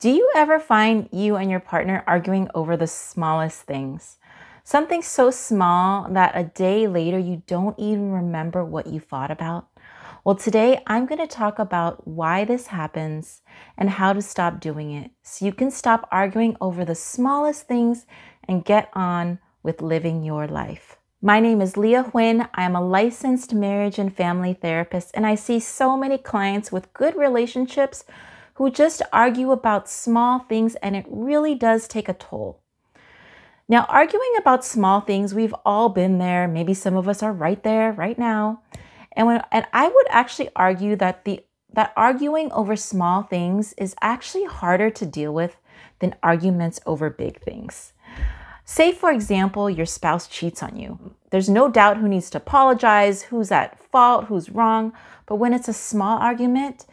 Do you ever find you and your partner arguing over the smallest things? Something so small that a day later you don't even remember what you fought about? Well, today I'm going to talk about why this happens and how to stop doing it so you can stop arguing over the smallest things and get on with living your life. My name is Leah Huynh. I am a licensed marriage and family therapist, and I see so many clients with good relationships who just argue about small things, and it really does take a toll. Now, arguing about small things, we've all been there. Maybe some of us are right there right now. And when and I would actually argue that the that arguing over small things is actually harder to deal with than arguments over big things. Say, for example, your spouse cheats on you. There's no doubt who needs to apologize, who's at fault, who's wrong. But when it's a small argument,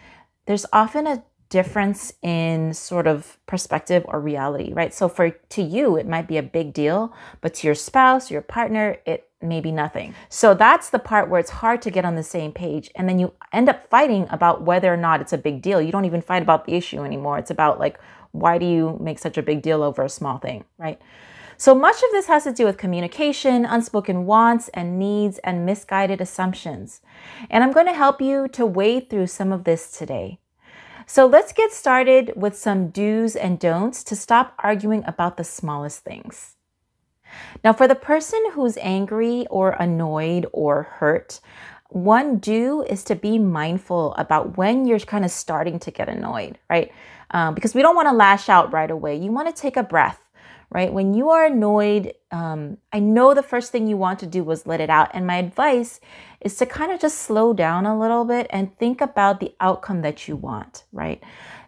there's often a difference in sort of perspective or reality, right? So for to you it might be a big deal, but to your spouse, your partner, it may be nothing. So that's the part where it's hard to get on the same page and then you end up fighting about whether or not it's a big deal. You don't even fight about the issue anymore. It's about like why do you make such a big deal over a small thing, right? So much of this has to do with communication, unspoken wants and needs, and misguided assumptions. And I'm going to help you to wade through some of this today. So let's get started with some do's and don'ts to stop arguing about the smallest things. Now, for the person who's angry or annoyed or hurt, one do is to be mindful about when you're kind of starting to get annoyed, right? Um, because we don't want to lash out right away. You want to take a breath right? When you are annoyed, um, I know the first thing you want to do was let it out. And my advice is to kind of just slow down a little bit and think about the outcome that you want, right?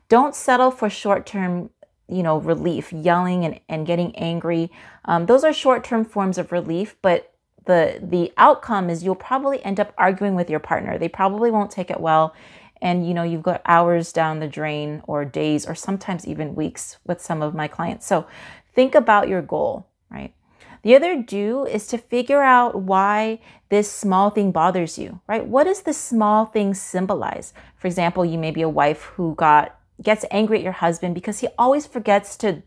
Don't settle for short term you know relief yelling and, and getting angry um, those are short-term forms of relief but the the outcome is you'll probably end up arguing with your partner they probably won't take it well and you know you've got hours down the drain or days or sometimes even weeks with some of my clients so Think about your goal, right? The other do is to figure out why this small thing bothers you, right? What does this small thing symbolize? For example, you may be a wife who got gets angry at your husband because he always forgets to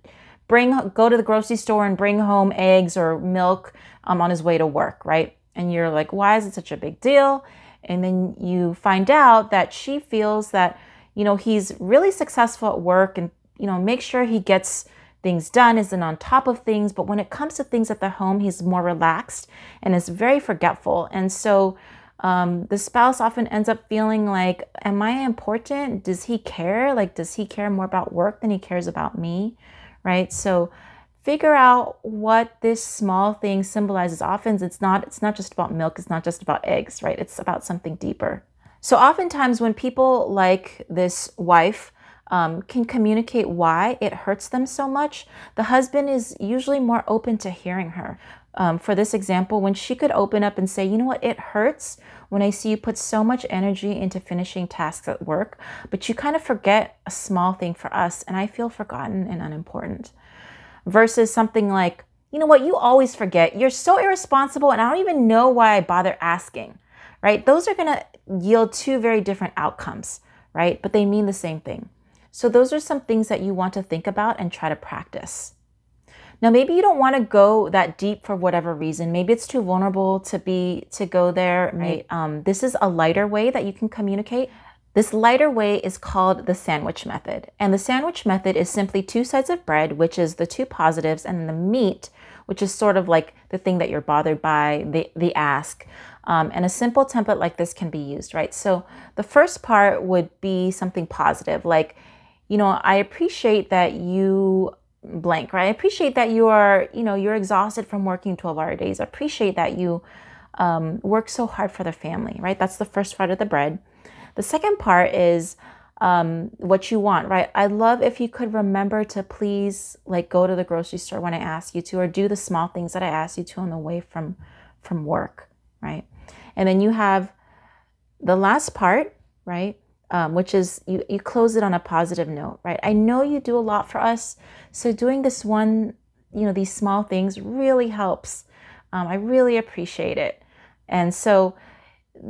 bring go to the grocery store and bring home eggs or milk um, on his way to work, right? And you're like, why is it such a big deal? And then you find out that she feels that you know he's really successful at work and you know make sure he gets things done, isn't on top of things. But when it comes to things at the home, he's more relaxed and is very forgetful. And so um, the spouse often ends up feeling like, Am I important? Does he care? Like, does he care more about work than he cares about me? Right? So figure out what this small thing symbolizes often it's not it's not just about milk it's not just about eggs right it's about something deeper so oftentimes when people like this wife um, can communicate why it hurts them so much, the husband is usually more open to hearing her. Um, for this example, when she could open up and say, You know what, it hurts when I see you put so much energy into finishing tasks at work, but you kind of forget a small thing for us, and I feel forgotten and unimportant. Versus something like, You know what, you always forget. You're so irresponsible, and I don't even know why I bother asking, right? Those are going to yield two very different outcomes, right? But they mean the same thing. So those are some things that you want to think about and try to practice. Now maybe you don't want to go that deep for whatever reason. Maybe it's too vulnerable to be to go there. Right. Um, this is a lighter way that you can communicate. This lighter way is called the sandwich method. And the sandwich method is simply two sides of bread, which is the two positives, and the meat, which is sort of like the thing that you're bothered by, the, the ask. Um, and a simple template like this can be used, right? So the first part would be something positive, like you know, I appreciate that you blank, right? I appreciate that you are, you know, you're exhausted from working 12 hour days. I appreciate that you um, work so hard for the family, right? That's the first part of the bread. The second part is um, what you want, right? I love if you could remember to please like go to the grocery store when I ask you to, or do the small things that I ask you to on the way from from work, right? And then you have the last part, right? um, which is you, you close it on a positive note, right? I know you do a lot for us. So doing this one, you know, these small things really helps. Um, I really appreciate it. And so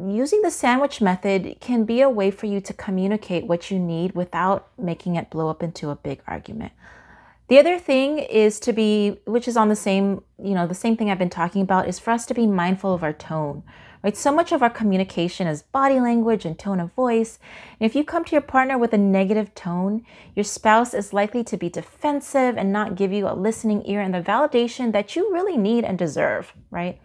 using the sandwich method can be a way for you to communicate what you need without making it blow up into a big argument. The other thing is to be, which is on the same, you know, the same thing I've been talking about, is for us to be mindful of our tone right? So much of our communication is body language and tone of voice. And if you come to your partner with a negative tone, your spouse is likely to be defensive and not give you a listening ear and the validation that you really need and deserve, right?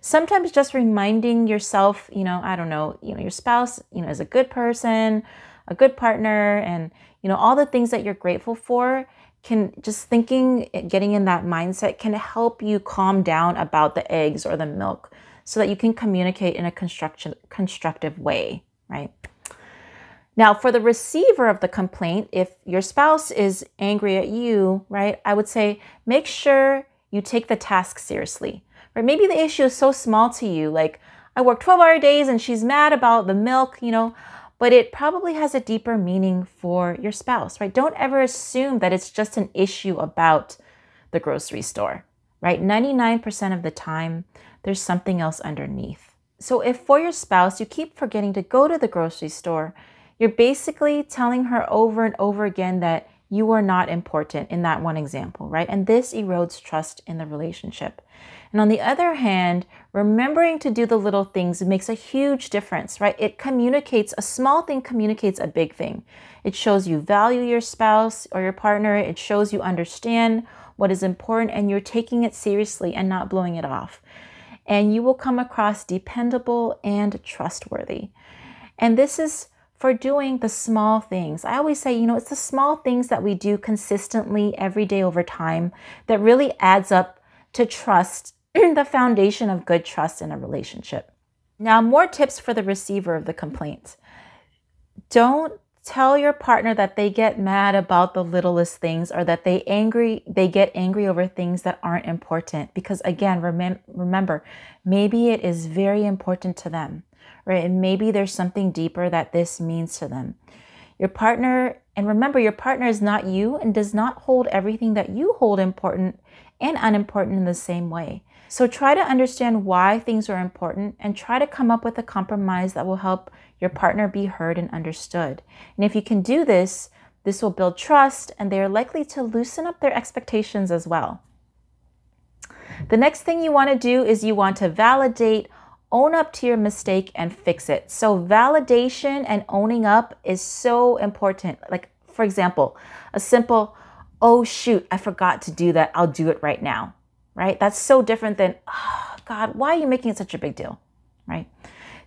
Sometimes just reminding yourself, you know, I don't know, you know, your spouse, you know, is a good person, a good partner, and you know, all the things that you're grateful for can just thinking getting in that mindset can help you calm down about the eggs or the milk so that you can communicate in a constructive way, right? Now, for the receiver of the complaint, if your spouse is angry at you, right, I would say make sure you take the task seriously. Right? Maybe the issue is so small to you, like I work 12 hour days and she's mad about the milk, you know, but it probably has a deeper meaning for your spouse, right? Don't ever assume that it's just an issue about the grocery store, right? 99% of the time, there's something else underneath. So, if for your spouse you keep forgetting to go to the grocery store, you're basically telling her over and over again that you are not important in that one example, right? And this erodes trust in the relationship. And on the other hand, remembering to do the little things makes a huge difference, right? It communicates, a small thing communicates a big thing. It shows you value your spouse or your partner, it shows you understand what is important and you're taking it seriously and not blowing it off and you will come across dependable and trustworthy. And this is for doing the small things. I always say, you know, it's the small things that we do consistently every day over time that really adds up to trust, the foundation of good trust in a relationship. Now, more tips for the receiver of the complaint. Don't tell your partner that they get mad about the littlest things or that they angry they get angry over things that aren't important because again remember maybe it is very important to them right and maybe there's something deeper that this means to them your partner, and remember, your partner is not you and does not hold everything that you hold important and unimportant in the same way. So try to understand why things are important and try to come up with a compromise that will help your partner be heard and understood. And if you can do this, this will build trust and they are likely to loosen up their expectations as well. The next thing you want to do is you want to validate, own up to your mistake and fix it. So, validation and owning up is so important. Like, for example, a simple, oh shoot, I forgot to do that. I'll do it right now, right? That's so different than, oh, God, why are you making it such a big deal, right?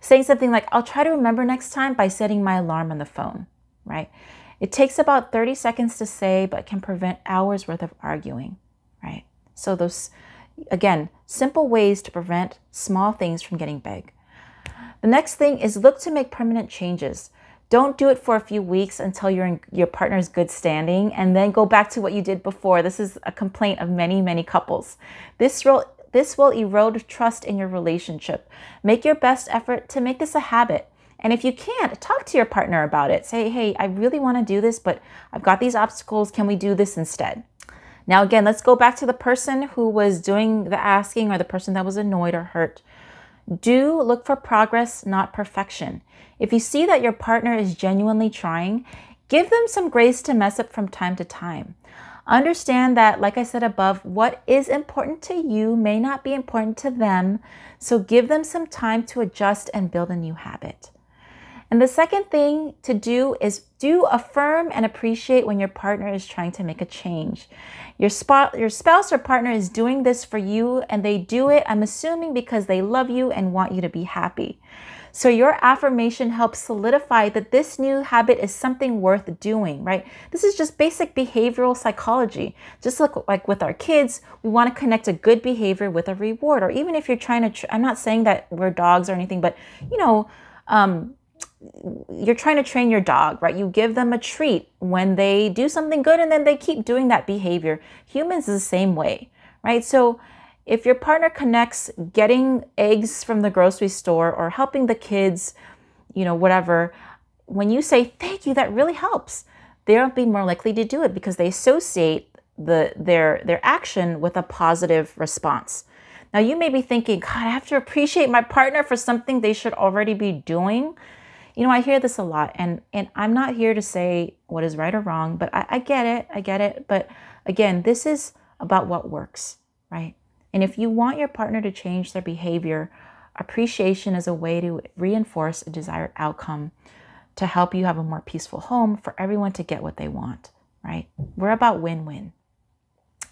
Saying something like, I'll try to remember next time by setting my alarm on the phone, right? It takes about 30 seconds to say, but can prevent hours worth of arguing, right? So, those Again, simple ways to prevent small things from getting big. The next thing is look to make permanent changes. Don't do it for a few weeks until you're in your partner's good standing and then go back to what you did before. This is a complaint of many, many couples. This will, this will erode trust in your relationship. Make your best effort to make this a habit. And if you can't, talk to your partner about it. Say, hey, I really want to do this, but I've got these obstacles. Can we do this instead? Now, again, let's go back to the person who was doing the asking or the person that was annoyed or hurt. Do look for progress, not perfection. If you see that your partner is genuinely trying, give them some grace to mess up from time to time. Understand that, like I said above, what is important to you may not be important to them, so give them some time to adjust and build a new habit. And the second thing to do is do affirm and appreciate when your partner is trying to make a change. Your, sp- your spouse or partner is doing this for you, and they do it, I'm assuming, because they love you and want you to be happy. So your affirmation helps solidify that this new habit is something worth doing, right? This is just basic behavioral psychology. Just like, like with our kids, we want to connect a good behavior with a reward. Or even if you're trying to, tr- I'm not saying that we're dogs or anything, but you know, um, you're trying to train your dog, right? You give them a treat when they do something good and then they keep doing that behavior. Humans is the same way, right? So if your partner connects getting eggs from the grocery store or helping the kids, you know, whatever, when you say thank you, that really helps. They'll be more likely to do it because they associate the their their action with a positive response. Now you may be thinking, God, I have to appreciate my partner for something they should already be doing you know, I hear this a lot, and and I'm not here to say what is right or wrong, but I, I get it, I get it. But again, this is about what works, right? And if you want your partner to change their behavior, appreciation is a way to reinforce a desired outcome to help you have a more peaceful home for everyone to get what they want, right? We're about win win.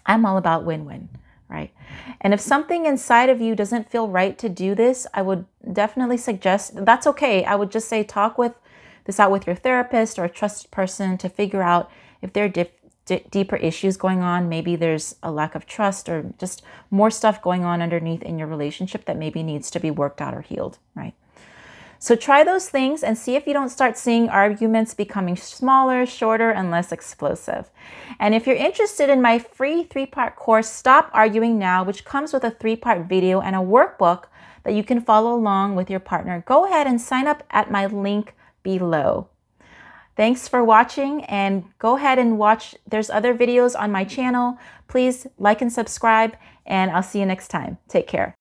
I'm all about win win right? And if something inside of you doesn't feel right to do this, I would definitely suggest that's okay. I would just say talk with this out with your therapist or a trusted person to figure out if there are dif- d- deeper issues going on. Maybe there's a lack of trust or just more stuff going on underneath in your relationship that maybe needs to be worked out or healed, right? So try those things and see if you don't start seeing arguments becoming smaller, shorter, and less explosive. And if you're interested in my free three part course, Stop Arguing Now, which comes with a three part video and a workbook that you can follow along with your partner, go ahead and sign up at my link below. Thanks for watching and go ahead and watch. There's other videos on my channel. Please like and subscribe, and I'll see you next time. Take care.